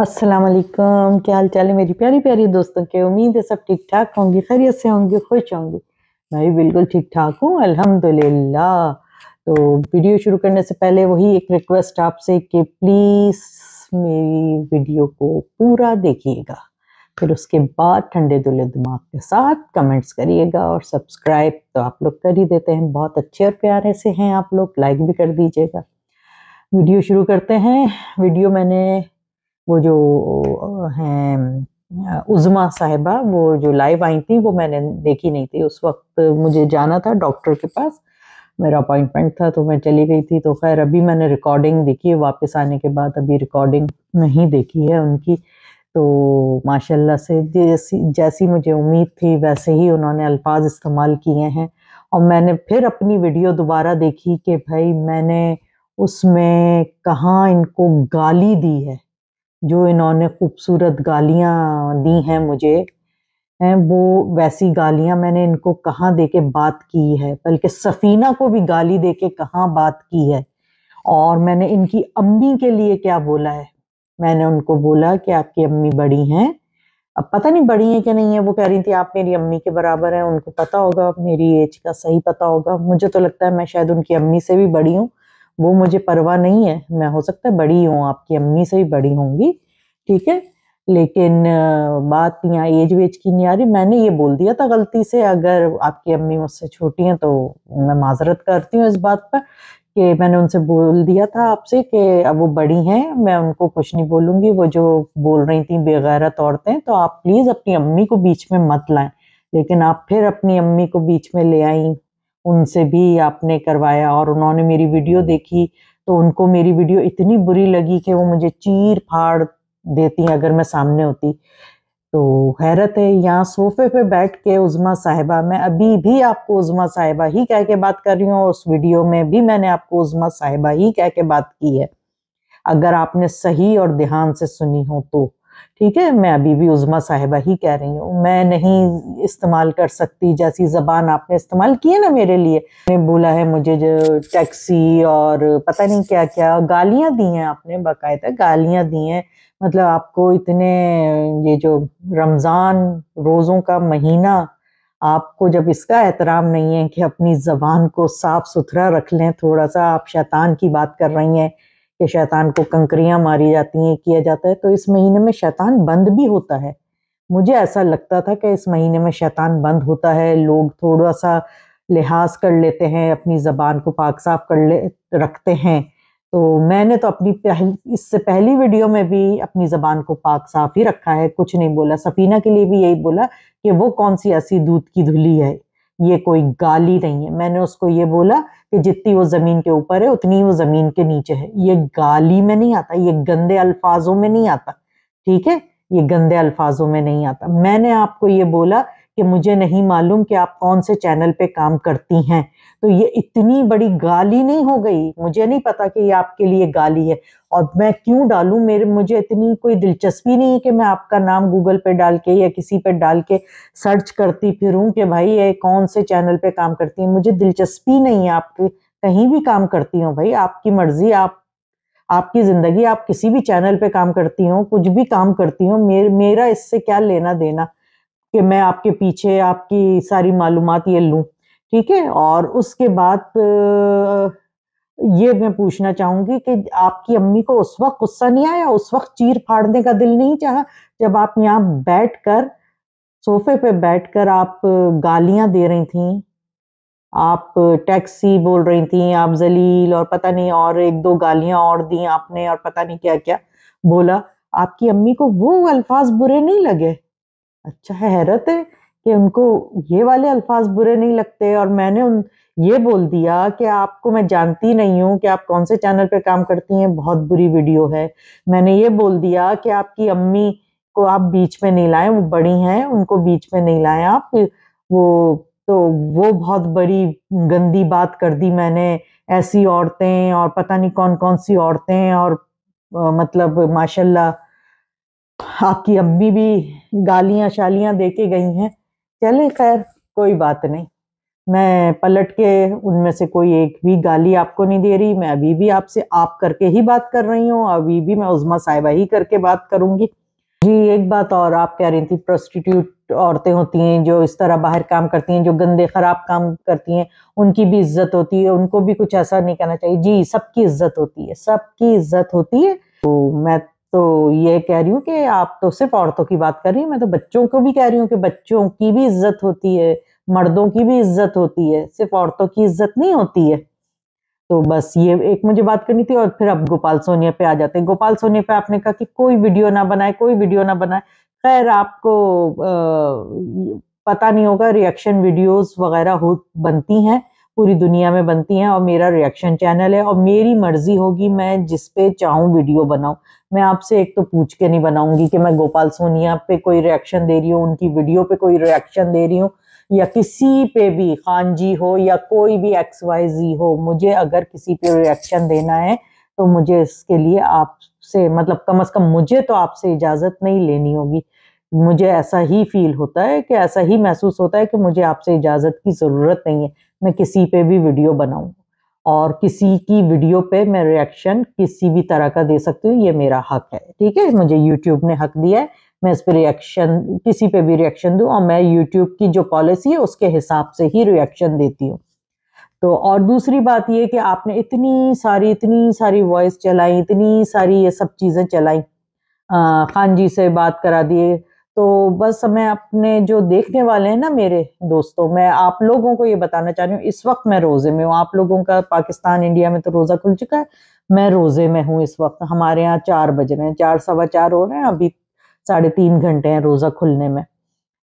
अस्सलाम वालेकुम क्या हाल चाल है मेरी प्यारी प्यारी दोस्तों के उम्मीद है सब ठीक ठाक होंगी खैरियत से होंगी खुश होंगी मैं भी बिल्कुल ठीक ठाक हूँ अल्हम्दुलिल्लाह तो वीडियो शुरू करने से पहले वही एक रिक्वेस्ट आपसे कि प्लीज़ मेरी वीडियो को पूरा देखिएगा फिर उसके बाद ठंडे दुले दिमाग के साथ कमेंट्स करिएगा और सब्सक्राइब तो आप लोग कर ही देते हैं बहुत अच्छे और प्यारे से हैं आप लोग लाइक भी कर दीजिएगा वीडियो शुरू करते हैं वीडियो मैंने वो जो हैं उजमा साहिबा वो जो लाइव आई थी वो मैंने देखी नहीं थी उस वक्त मुझे जाना था डॉक्टर के पास मेरा अपॉइंटमेंट था तो मैं चली गई थी तो खैर अभी मैंने रिकॉर्डिंग देखी है वापस आने के बाद अभी रिकॉर्डिंग नहीं देखी है उनकी तो माशाल्लाह से जैसी जैसी मुझे उम्मीद थी वैसे ही उन्होंने अल्फाज इस्तेमाल किए हैं और मैंने फिर अपनी वीडियो दोबारा देखी कि भाई मैंने उसमें कहाँ इनको गाली दी है जो इन्होंने खूबसूरत गालियाँ दी हैं मुझे हैं वो वैसी गालियाँ मैंने इनको कहाँ दे के बात की है बल्कि सफ़ीना को भी गाली दे के कहाँ बात की है और मैंने इनकी अम्मी के लिए क्या बोला है मैंने उनको बोला कि आपकी अम्मी बड़ी हैं अब पता नहीं बड़ी हैं कि नहीं है वो कह रही थी आप मेरी अम्मी के बराबर हैं उनको पता होगा मेरी एज का सही पता होगा मुझे तो लगता है मैं शायद उनकी अम्मी से भी बड़ी हूँ वो मुझे परवाह नहीं है मैं हो सकता है बड़ी हूँ आपकी अम्मी से भी बड़ी होंगी ठीक है लेकिन बात यहाँ एज वेज की नहीं आ रही मैंने ये बोल दिया था गलती से अगर आपकी अम्मी मुझसे छोटी हैं तो मैं माजरत करती हूँ इस बात पर कि मैंने उनसे बोल दिया था आपसे कि अब वो बड़ी हैं मैं उनको कुछ नहीं बोलूँगी वो जो बोल रही थी बेगैरत औरतें तो आप प्लीज़ अपनी अम्मी को बीच में मत लाएं लेकिन आप फिर अपनी अम्मी को बीच में ले आई उनसे भी आपने करवाया और उन्होंने मेरी वीडियो देखी तो उनको मेरी वीडियो इतनी बुरी लगी कि वो मुझे चीर फाड़ देती अगर मैं सामने होती तो हैरत है यहाँ सोफे पे बैठ के उज़मा साहिबा मैं अभी भी आपको उज़मा साहिबा ही कह के बात कर रही हूँ उस वीडियो में भी मैंने आपको उज़मा साहिबा ही कह के बात की है अगर आपने सही और ध्यान से सुनी हो तो ठीक है मैं अभी भी उज़मा साहिबा ही कह रही हूँ मैं नहीं इस्तेमाल कर सकती जैसी ज़बान आपने इस्तेमाल की है ना मेरे लिए ने बोला है मुझे जो टैक्सी और पता नहीं क्या क्या गालियाँ दी हैं आपने बाकायदा गालियाँ दी हैं मतलब आपको इतने ये जो रमज़ान रोज़ों का महीना आपको जब इसका एहतराम नहीं है कि अपनी ज़बान को साफ़ सुथरा रख लें थोड़ा सा आप शैतान की बात कर रही हैं कि शैतान को कंकरियां मारी जाती हैं किया जाता है तो इस महीने में शैतान बंद भी होता है मुझे ऐसा लगता था कि इस महीने में शैतान बंद होता है लोग थोड़ा सा लिहाज कर लेते हैं अपनी ज़बान को पाक साफ कर ले रखते हैं तो मैंने तो अपनी पहली इससे पहली वीडियो में भी अपनी ज़बान को पाक साफ ही रखा है कुछ नहीं बोला सफीना के लिए भी यही बोला कि वो कौन सी ऐसी दूध की धुली है ये कोई गाली नहीं है मैंने उसको ये बोला कि जितनी वो ज़मीन के ऊपर है उतनी वो ज़मीन के नीचे है ये गाली में नहीं आता ये गंदे अल्फाजों में नहीं आता ठीक है ये गंदे अल्फाजों में नहीं आता मैंने आपको ये बोला कि मुझे नहीं मालूम कि आप कौन से चैनल पे काम करती हैं तो ये इतनी बड़ी गाली नहीं हो गई मुझे नहीं पता कि ये आपके लिए गाली है और मैं क्यों डालूं मेरे मुझे इतनी कोई दिलचस्पी नहीं है कि मैं आपका नाम गूगल पे डाल के या किसी पे डाल के सर्च करती फिरूं कि भाई ये कौन से चैनल पे काम करती है मुझे दिलचस्पी नहीं है आपके कहीं भी काम करती हूँ भाई आपकी मर्जी आप आपकी ज़िंदगी आप किसी भी चैनल पे काम करती हो कुछ भी काम करती हो मेर, मेरा इससे क्या लेना देना कि मैं आपके पीछे आपकी सारी मालूम ये लूँ ठीक है और उसके बाद ये मैं पूछना चाहूँगी कि आपकी अम्मी को उस वक्त गुस्सा नहीं आया उस वक्त चीर फाड़ने का दिल नहीं चाहा जब आप यहाँ बैठ कर सोफे पे बैठ कर आप गालियाँ दे रही थी आप टैक्सी बोल रही थी आप जलील और पता नहीं और एक दो गालियाँ और दी आपने और पता नहीं क्या क्या बोला आपकी अम्मी को वो अल्फाज बुरे नहीं लगे अच्छा है हैरत है कि उनको ये वाले अल्फाज बुरे नहीं लगते और मैंने उन ये बोल दिया कि आपको मैं जानती नहीं हूँ कि आप कौन से चैनल पे काम करती हैं बहुत बुरी वीडियो है मैंने ये बोल दिया कि आपकी अम्मी को आप बीच में नहीं लाएं वो बड़ी हैं उनको बीच में नहीं लाएं आप वो तो वो बहुत बड़ी गंदी बात कर दी मैंने ऐसी औरतें और पता नहीं कौन कौन सी औरतें और आ, मतलब माशाल्लाह आपकी अम्मी भी गालियां शालियां दे के गई हैं चले खैर कोई बात नहीं मैं पलट के उनमें से कोई एक भी गाली आपको नहीं दे रही मैं अभी भी आपसे आप करके ही बात कर रही हूँ अभी भी मैं उजमा साहिबा ही करके बात करूंगी जी एक बात और आप कह रही थी प्रोस्टिट्यूट औरतें होती हैं जो इस तरह बाहर काम करती हैं जो गंदे ख़राब काम करती हैं उनकी भी इज्जत होती है उनको भी कुछ ऐसा नहीं करना चाहिए जी सबकी इज्जत होती है सबकी इज्जत होती है तो मैं तो ये कह रही हूँ कि आप तो सिर्फ औरतों की बात कर रही हूँ मैं तो बच्चों को भी कह रही हूँ कि बच्चों की भी इज्जत होती है मर्दों की भी इज्जत होती है सिर्फ औरतों की इज्जत नहीं होती है तो बस ये एक मुझे बात करनी थी और फिर अब गोपाल सोनिया पे आ जाते हैं गोपाल सोनिया पे आपने कहा कि कोई वीडियो ना बनाए कोई वीडियो ना बनाए खैर आपको आ, पता नहीं होगा रिएक्शन वीडियोस वगैरह हो बनती हैं पूरी दुनिया में बनती हैं और मेरा रिएक्शन चैनल है और मेरी मर्ज़ी होगी मैं जिस पे चाहूँ वीडियो बनाऊँ मैं आपसे एक तो पूछ के नहीं बनाऊंगी कि मैं गोपाल सोनिया पे कोई रिएक्शन दे रही हूँ उनकी वीडियो पे कोई रिएक्शन दे रही हूँ या किसी पे भी खान जी हो या कोई भी एक्स वाई जी हो मुझे अगर किसी पे रिएक्शन देना है तो मुझे इसके लिए आपसे मतलब कम अज़ कम मुझे तो आपसे इजाज़त नहीं लेनी होगी मुझे ऐसा ही फील होता है कि ऐसा ही महसूस होता है कि मुझे आपसे इजाज़त की ज़रूरत नहीं है मैं किसी पे भी वीडियो बनाऊँ और किसी की वीडियो पे मैं रिएक्शन किसी भी तरह का दे सकती हूँ ये मेरा हक है ठीक है मुझे यूट्यूब ने हक दिया है मैं इस पर रिएक्शन किसी पे भी रिएक्शन दूँ और मैं यूट्यूब की जो पॉलिसी है उसके हिसाब से ही रिएक्शन देती हूँ तो और दूसरी बात ये कि आपने इतनी सारी इतनी सारी वॉइस चलाई इतनी सारी ये सब चीज़ें चलाई खान जी से बात करा दिए तो बस मैं अपने जो देखने वाले हैं ना मेरे दोस्तों मैं आप लोगों को ये बताना चाह रही हूँ इस वक्त मैं रोज़े में हूँ आप लोगों का पाकिस्तान इंडिया में तो रोज़ा खुल चुका है मैं रोज़े में हूँ इस वक्त हमारे यहाँ चार बज रहे हैं चार सवा चार हो रहे हैं अभी साढ़े तीन घंटे हैं रोज़ा खुलने में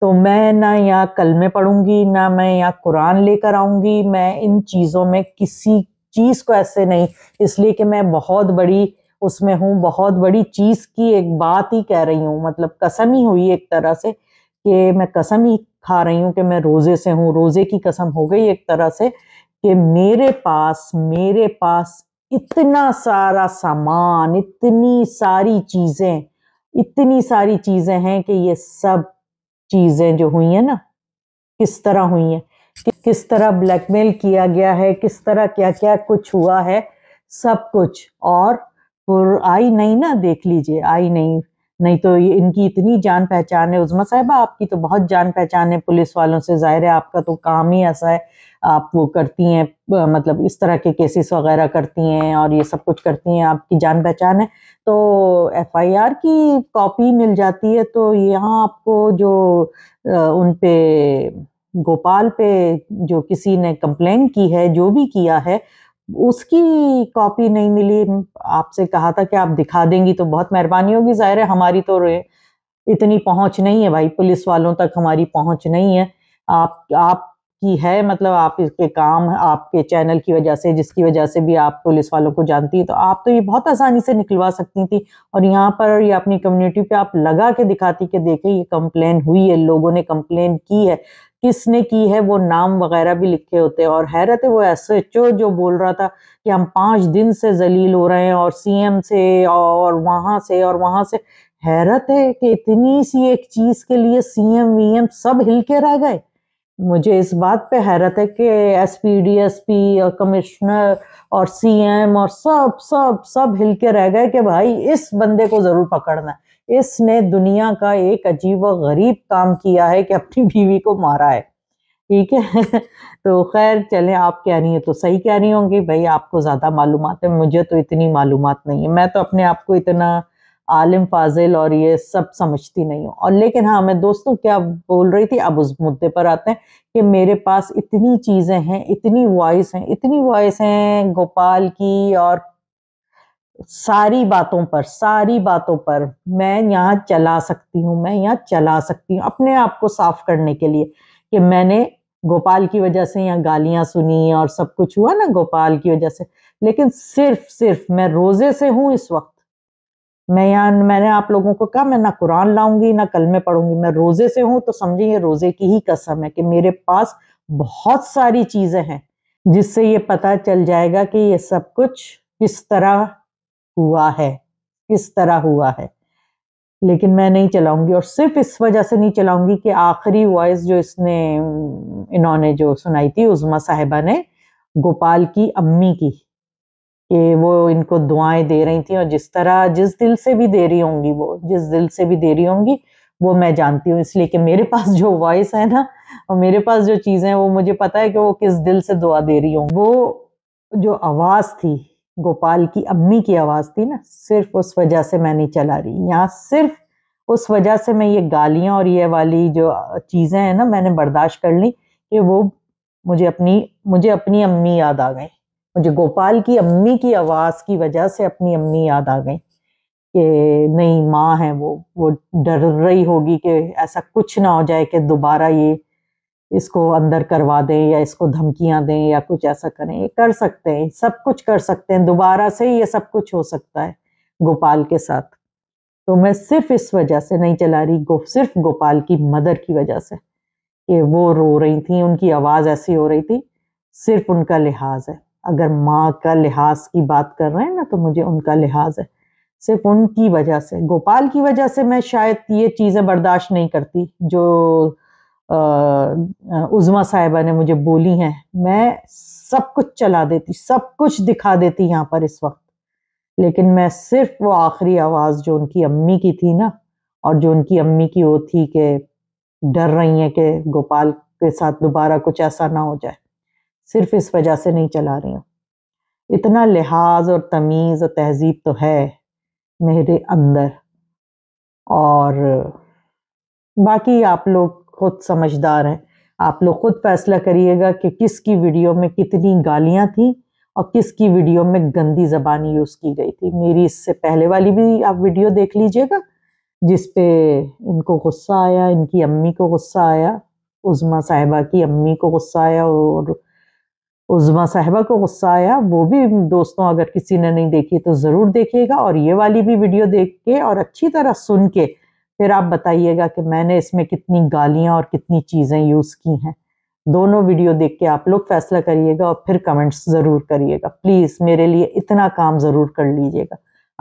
तो मैं ना यहाँ कल में पढ़ूंगी ना मैं यहाँ कुरान लेकर आऊंगी मैं इन चीज़ों में किसी चीज़ को ऐसे नहीं इसलिए कि मैं बहुत बड़ी उसमें हूँ बहुत बड़ी चीज़ की एक बात ही कह रही हूँ मतलब कसम ही हुई एक तरह से कि मैं कसम ही खा रही हूँ कि मैं रोज़े से हूँ रोज़े की कसम हो गई एक तरह से कि मेरे पास मेरे पास इतना सारा सामान इतनी सारी चीज़ें इतनी सारी चीज़ें हैं कि ये सब चीज़ें जो हुई हैं ना किस तरह हुई हैं कि किस तरह ब्लैकमेल किया गया है किस तरह क्या क्या कुछ हुआ है सब कुछ और और आई नहीं ना देख लीजिए आई नहीं नहीं तो इनकी इतनी जान पहचान है उजमा साहिबा आपकी तो बहुत जान पहचान है पुलिस वालों से ज़ाहिर है आपका तो काम ही ऐसा है आप वो करती हैं मतलब इस तरह के केसेस वगैरह करती हैं और ये सब कुछ करती हैं आपकी जान पहचान है तो एफआईआर की कॉपी मिल जाती है तो यहाँ आपको जो उन पे गोपाल पे जो किसी ने कंप्लेन की है जो भी किया है उसकी कॉपी नहीं मिली आपसे कहा था कि आप दिखा देंगी तो बहुत मेहरबानी होगी ज़ाहिर है हमारी तो इतनी पहुंच नहीं है भाई पुलिस वालों तक हमारी पहुंच नहीं है आप आपकी है मतलब आप इसके काम आपके चैनल की वजह से जिसकी वजह से भी आप पुलिस वालों को जानती है तो आप तो ये बहुत आसानी से निकलवा सकती थी और यहाँ पर ये अपनी कम्युनिटी पे आप लगा के दिखाती कि देखिए ये कंप्लेन हुई है लोगों ने कंप्लेन की है किसने की है वो नाम वगैरह भी लिखे होते हैं और हैरत है वो एस एच ओ जो बोल रहा था कि हम पाँच दिन से जलील हो रहे हैं और सीएम से और वहाँ से और वहाँ से हैरत है कि इतनी सी एक चीज़ के लिए सीएम वीएम सब हिल के रह गए मुझे इस बात पे हैरत है कि S P D S P और कमिश्नर और सीएम और सब सब सब हिल के रह गए कि भाई इस बंदे को ज़रूर पकड़ना है इसने दुनिया का एक अजीब व गरीब काम किया है कि अपनी बीवी को मारा है ठीक है तो खैर चले आप कह रही हैं तो सही कह रही होंगी भाई आपको ज़्यादा मालूम है मुझे तो इतनी मालूम नहीं है मैं तो अपने आप को इतना आलिम फाजिल और ये सब समझती नहीं हूँ और लेकिन हाँ मैं दोस्तों क्या बोल रही थी अब उस मुद्दे पर आते हैं कि मेरे पास इतनी चीज़ें हैं इतनी वॉइस हैं इतनी वॉइस हैं गोपाल की और सारी बातों पर सारी बातों पर मैं यहाँ चला सकती हूँ मैं यहाँ चला सकती हूँ अपने आप को साफ करने के लिए कि मैंने गोपाल की वजह से यहाँ गालियाँ सुनी और सब कुछ हुआ ना गोपाल की वजह से लेकिन सिर्फ सिर्फ मैं रोज़े से हूँ इस वक्त मैं यहाँ मैंने आप लोगों को कहा मैं ना कुरान लाऊंगी ना कल में पढ़ूंगी मैं रोज़े से हूँ तो समझे ये रोज़े की ही कसम है कि मेरे पास बहुत सारी चीज़ें हैं जिससे ये पता चल जाएगा कि ये सब कुछ किस तरह हुआ है किस तरह हुआ है लेकिन मैं नहीं चलाऊंगी और सिर्फ इस वजह से नहीं चलाऊंगी कि आखिरी वॉइस जो इसने इन्होंने जो सुनाई थी उजमा साहिबा ने गोपाल की अम्मी की कि वो इनको दुआएं दे रही थी और जिस तरह जिस दिल से भी दे रही होंगी वो जिस दिल से भी दे रही होंगी वो मैं जानती हूँ इसलिए कि मेरे पास जो वॉइस है ना और मेरे पास जो चीज़ें हैं वो मुझे पता है कि वो किस दिल से दुआ दे रही होंगी वो जो आवाज़ थी गोपाल की अम्मी की आवाज़ थी ना सिर्फ उस वजह से मैं नहीं चला रही यहाँ सिर्फ उस वजह से मैं ये गालियाँ और ये वाली जो चीज़ें हैं ना मैंने बर्दाश्त कर ली कि वो मुझे अपनी मुझे अपनी अम्मी याद आ गई मुझे गोपाल की अम्मी की आवाज़ की वजह से अपनी अम्मी याद आ गई कि नहीं माँ है वो वो डर रही होगी कि ऐसा कुछ ना हो जाए कि दोबारा ये इसको अंदर करवा दें या इसको धमकियां दें या कुछ ऐसा करें ये कर सकते हैं सब कुछ कर सकते हैं दोबारा से ये सब कुछ हो सकता है गोपाल के साथ तो मैं सिर्फ इस वजह से नहीं चला रही गो, सिर्फ गोपाल की मदर की वजह से कि वो रो रही थी उनकी आवाज़ ऐसी हो रही थी सिर्फ उनका लिहाज है अगर माँ का लिहाज की बात कर रहे हैं ना तो मुझे उनका लिहाज है सिर्फ उनकी वजह से गोपाल की वजह से मैं शायद ये चीज़ें बर्दाश्त नहीं करती जो उज़मा साहिबा ने मुझे बोली हैं मैं सब कुछ चला देती सब कुछ दिखा देती यहाँ पर इस वक्त लेकिन मैं सिर्फ वो आखिरी आवाज़ जो उनकी अम्मी की थी ना और जो उनकी अम्मी की वो थी कि डर रही हैं कि गोपाल के साथ दोबारा कुछ ऐसा ना हो जाए सिर्फ इस वजह से नहीं चला रही हूँ इतना लिहाज और तमीज़ और तहजीब तो है मेरे अंदर और बाकी आप लोग खुद समझदार हैं आप लोग खुद फैसला करिएगा कि किसकी वीडियो में कितनी गालियाँ थी और किसकी वीडियो में गंदी ज़बान यूज़ की गई थी मेरी इससे पहले वाली भी आप वीडियो देख लीजिएगा जिस पे इनको गुस्सा आया इनकी अम्मी को गुस्सा आया उज़मा साहिबा की अम्मी को गुस्सा आया और उज़मा साहिबा को गुस्सा आया वो भी दोस्तों अगर किसी ने नहीं देखी तो ज़रूर देखिएगा और ये वाली भी वीडियो देख के और अच्छी तरह सुन के फिर आप बताइएगा कि मैंने इसमें कितनी गालियाँ और कितनी चीज़ें यूज़ की हैं दोनों वीडियो देख के आप लोग फैसला करिएगा और फिर कमेंट्स ज़रूर करिएगा प्लीज़ मेरे लिए इतना काम ज़रूर कर लीजिएगा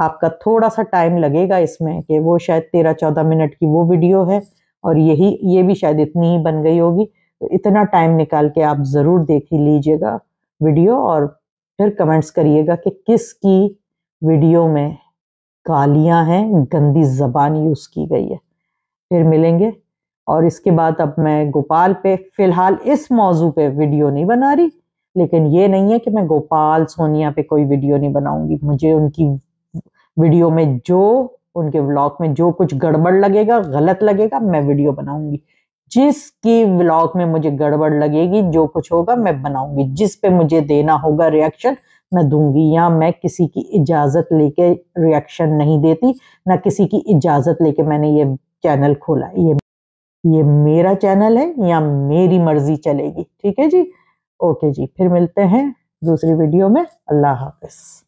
आपका थोड़ा सा टाइम लगेगा इसमें कि वो शायद तेरह चौदह मिनट की वो वीडियो है और यही ये भी शायद इतनी ही बन गई होगी तो इतना टाइम निकाल के आप ज़रूर देख ही लीजिएगा वीडियो और फिर कमेंट्स करिएगा कि किसकी वीडियो में गालियां हैं गंदी जबान यूज की गई है फिर मिलेंगे और इसके बाद अब मैं गोपाल पे फिलहाल इस मौजू पे वीडियो नहीं बना रही लेकिन ये नहीं है कि मैं गोपाल सोनिया पे कोई वीडियो नहीं बनाऊंगी मुझे उनकी वीडियो में जो उनके व्लॉग में जो कुछ गड़बड़ लगेगा गलत लगेगा मैं वीडियो बनाऊंगी जिसकी व्लॉग में मुझे गड़बड़ लगेगी जो कुछ होगा मैं बनाऊंगी जिस पे मुझे देना होगा रिएक्शन मैं दूंगी या मैं किसी की इजाज़त लेके रिएक्शन नहीं देती ना किसी की इजाज़त लेके मैंने ये चैनल खोला ये ये मेरा चैनल है या मेरी मर्ज़ी चलेगी ठीक है जी ओके जी फिर मिलते हैं दूसरी वीडियो में अल्लाह हाफिज़